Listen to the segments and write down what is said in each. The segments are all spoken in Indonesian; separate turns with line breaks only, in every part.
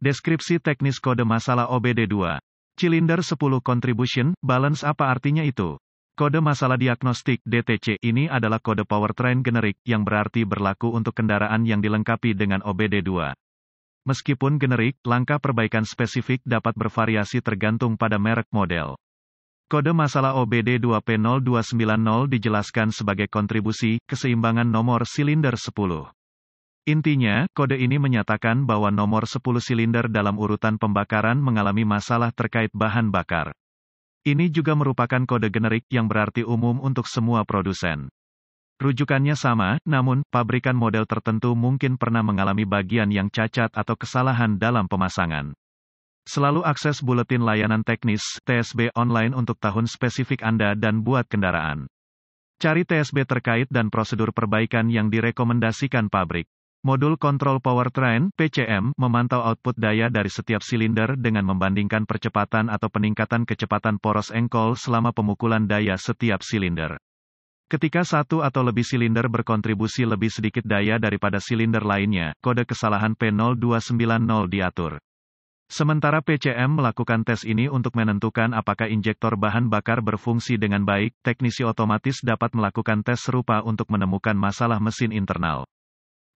Deskripsi teknis kode masalah OBD2. Cilinder 10 contribution, balance apa artinya itu? Kode masalah diagnostik DTC ini adalah kode powertrain generik yang berarti berlaku untuk kendaraan yang dilengkapi dengan OBD2. Meskipun generik, langkah perbaikan spesifik dapat bervariasi tergantung pada merek model. Kode masalah OBD2P0290 dijelaskan sebagai kontribusi keseimbangan nomor silinder 10. Intinya, kode ini menyatakan bahwa nomor 10 silinder dalam urutan pembakaran mengalami masalah terkait bahan bakar. Ini juga merupakan kode generik yang berarti umum untuk semua produsen. Rujukannya sama, namun, pabrikan model tertentu mungkin pernah mengalami bagian yang cacat atau kesalahan dalam pemasangan. Selalu akses buletin layanan teknis TSB online untuk tahun spesifik Anda dan buat kendaraan. Cari TSB terkait dan prosedur perbaikan yang direkomendasikan pabrik. Modul kontrol powertrain (PCM) memantau output daya dari setiap silinder dengan membandingkan percepatan atau peningkatan kecepatan poros engkol selama pemukulan daya setiap silinder. Ketika satu atau lebih silinder berkontribusi lebih sedikit daya daripada silinder lainnya, kode kesalahan P0290 diatur. Sementara PCM melakukan tes ini untuk menentukan apakah injektor bahan bakar berfungsi dengan baik, teknisi otomatis dapat melakukan tes serupa untuk menemukan masalah mesin internal.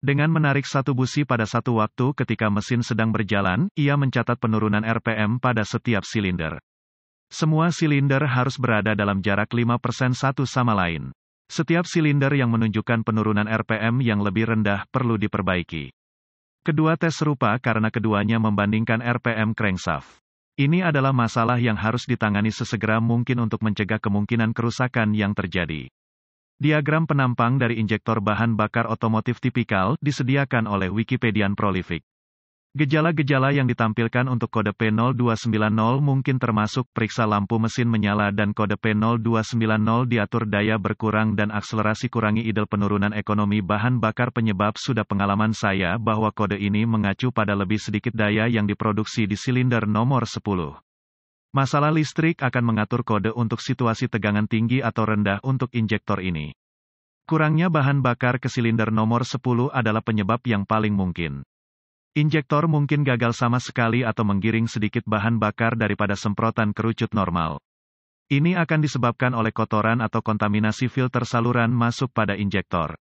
Dengan menarik satu busi pada satu waktu ketika mesin sedang berjalan, ia mencatat penurunan RPM pada setiap silinder. Semua silinder harus berada dalam jarak 5% satu sama lain. Setiap silinder yang menunjukkan penurunan RPM yang lebih rendah perlu diperbaiki. Kedua tes serupa karena keduanya membandingkan RPM crankshaft. Ini adalah masalah yang harus ditangani sesegera mungkin untuk mencegah kemungkinan kerusakan yang terjadi. Diagram penampang dari injektor bahan bakar otomotif tipikal disediakan oleh Wikipedian Prolific. Gejala-gejala yang ditampilkan untuk kode P0290 mungkin termasuk periksa lampu mesin menyala dan kode P0290 diatur daya berkurang dan akselerasi kurangi idle penurunan ekonomi bahan bakar penyebab sudah pengalaman saya bahwa kode ini mengacu pada lebih sedikit daya yang diproduksi di silinder nomor 10. Masalah listrik akan mengatur kode untuk situasi tegangan tinggi atau rendah untuk injektor ini. Kurangnya bahan bakar ke silinder nomor 10 adalah penyebab yang paling mungkin. Injektor mungkin gagal sama sekali atau menggiring sedikit bahan bakar daripada semprotan kerucut normal. Ini akan disebabkan oleh kotoran atau kontaminasi filter saluran masuk pada injektor.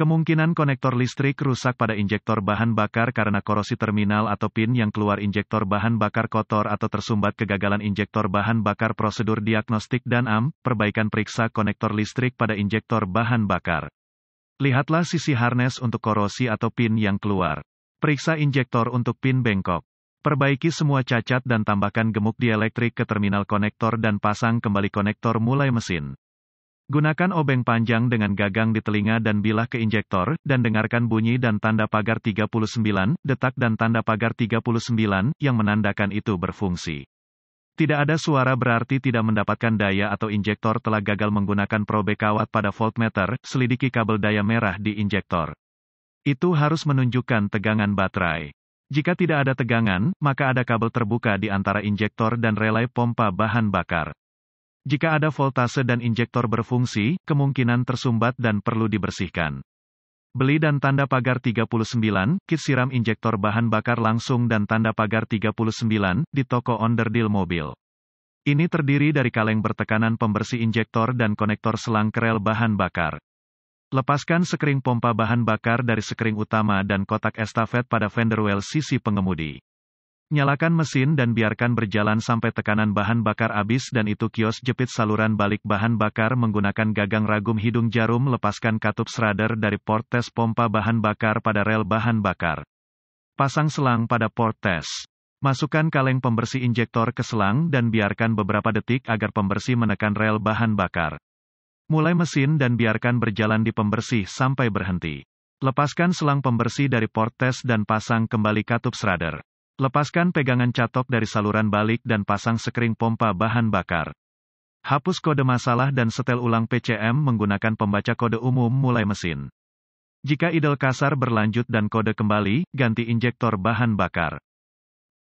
Kemungkinan konektor listrik rusak pada injektor bahan bakar karena korosi terminal atau pin yang keluar injektor bahan bakar kotor atau tersumbat kegagalan injektor bahan bakar prosedur diagnostik dan AM, perbaikan periksa konektor listrik pada injektor bahan bakar. Lihatlah sisi harness untuk korosi atau pin yang keluar. Periksa injektor untuk pin bengkok. Perbaiki semua cacat dan tambahkan gemuk dielektrik ke terminal konektor dan pasang kembali konektor mulai mesin. Gunakan obeng panjang dengan gagang di telinga dan bilah ke injektor, dan dengarkan bunyi dan tanda pagar 39, detak dan tanda pagar 39, yang menandakan itu berfungsi. Tidak ada suara berarti tidak mendapatkan daya atau injektor telah gagal menggunakan probe kawat pada voltmeter, selidiki kabel daya merah di injektor. Itu harus menunjukkan tegangan baterai. Jika tidak ada tegangan, maka ada kabel terbuka di antara injektor dan relay pompa bahan bakar. Jika ada voltase dan injektor berfungsi, kemungkinan tersumbat dan perlu dibersihkan. Beli dan tanda pagar 39, kit siram injektor bahan bakar langsung dan tanda pagar 39, di toko onderdil mobil. Ini terdiri dari kaleng bertekanan pembersih injektor dan konektor selang kerel bahan bakar. Lepaskan sekring pompa bahan bakar dari sekring utama dan kotak estafet pada fender well sisi pengemudi. Nyalakan mesin dan biarkan berjalan sampai tekanan bahan bakar habis dan itu kios jepit saluran balik bahan bakar menggunakan gagang ragum hidung jarum lepaskan katup serader dari port tes pompa bahan bakar pada rel bahan bakar. Pasang selang pada port tes. Masukkan kaleng pembersih injektor ke selang dan biarkan beberapa detik agar pembersih menekan rel bahan bakar. Mulai mesin dan biarkan berjalan di pembersih sampai berhenti. Lepaskan selang pembersih dari port tes dan pasang kembali katup serader. Lepaskan pegangan catok dari saluran balik dan pasang sekring pompa bahan bakar. Hapus kode masalah dan setel ulang PCM menggunakan pembaca kode umum mulai mesin. Jika idle kasar berlanjut dan kode kembali, ganti injektor bahan bakar.